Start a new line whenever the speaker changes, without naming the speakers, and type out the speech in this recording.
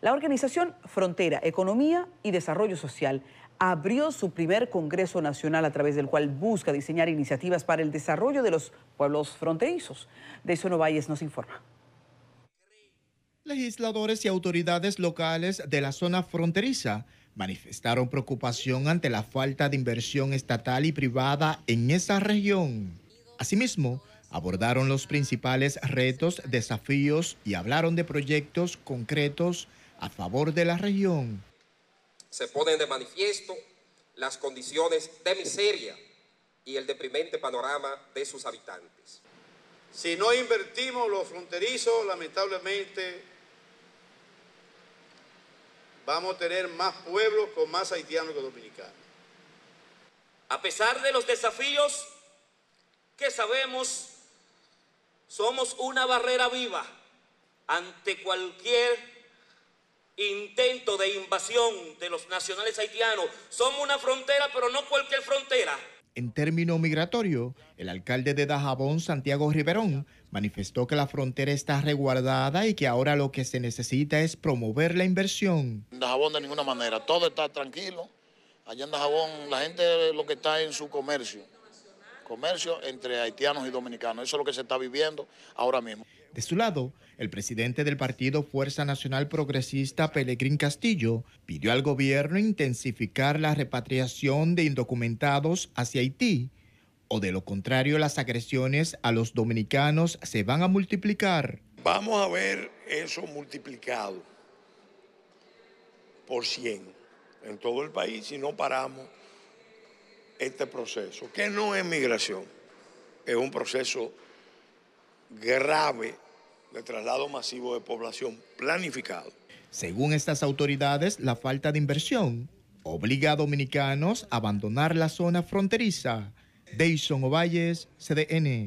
La organización Frontera, Economía y Desarrollo Social abrió su primer Congreso Nacional a través del cual busca diseñar iniciativas para el desarrollo de los pueblos fronterizos. De eso Valles nos informa.
Legisladores y autoridades locales de la zona fronteriza manifestaron preocupación ante la falta de inversión estatal y privada en esa región. Asimismo, abordaron los principales retos, desafíos y hablaron de proyectos concretos a favor de la región.
Se ponen de manifiesto las condiciones de miseria y el deprimente panorama de sus habitantes.
Si no invertimos los fronterizos, lamentablemente vamos a tener más pueblos con más haitianos que dominicanos.
A pesar de los desafíos que sabemos, somos una barrera viva ante cualquier intento de invasión de los nacionales haitianos. Somos una frontera, pero no cualquier
frontera. En términos migratorios, el alcalde de Dajabón, Santiago Riverón, manifestó que la frontera está resguardada y que ahora lo que se necesita es promover la inversión.
En Dajabón de ninguna manera, todo está tranquilo. Allá en Dajabón la gente lo que está en su comercio comercio entre haitianos y dominicanos. Eso es lo que se está viviendo ahora mismo.
De su lado, el presidente del partido Fuerza Nacional Progresista, Pelegrín Castillo, pidió al gobierno intensificar la repatriación de indocumentados hacia Haití, o de lo contrario las agresiones a los dominicanos se van a multiplicar.
Vamos a ver eso multiplicado por 100 en todo el país si no paramos este proceso, que no es migración, es un proceso grave de traslado masivo de población planificado.
Según estas autoridades, la falta de inversión obliga a dominicanos a abandonar la zona fronteriza. Deison Ovalles, CDN.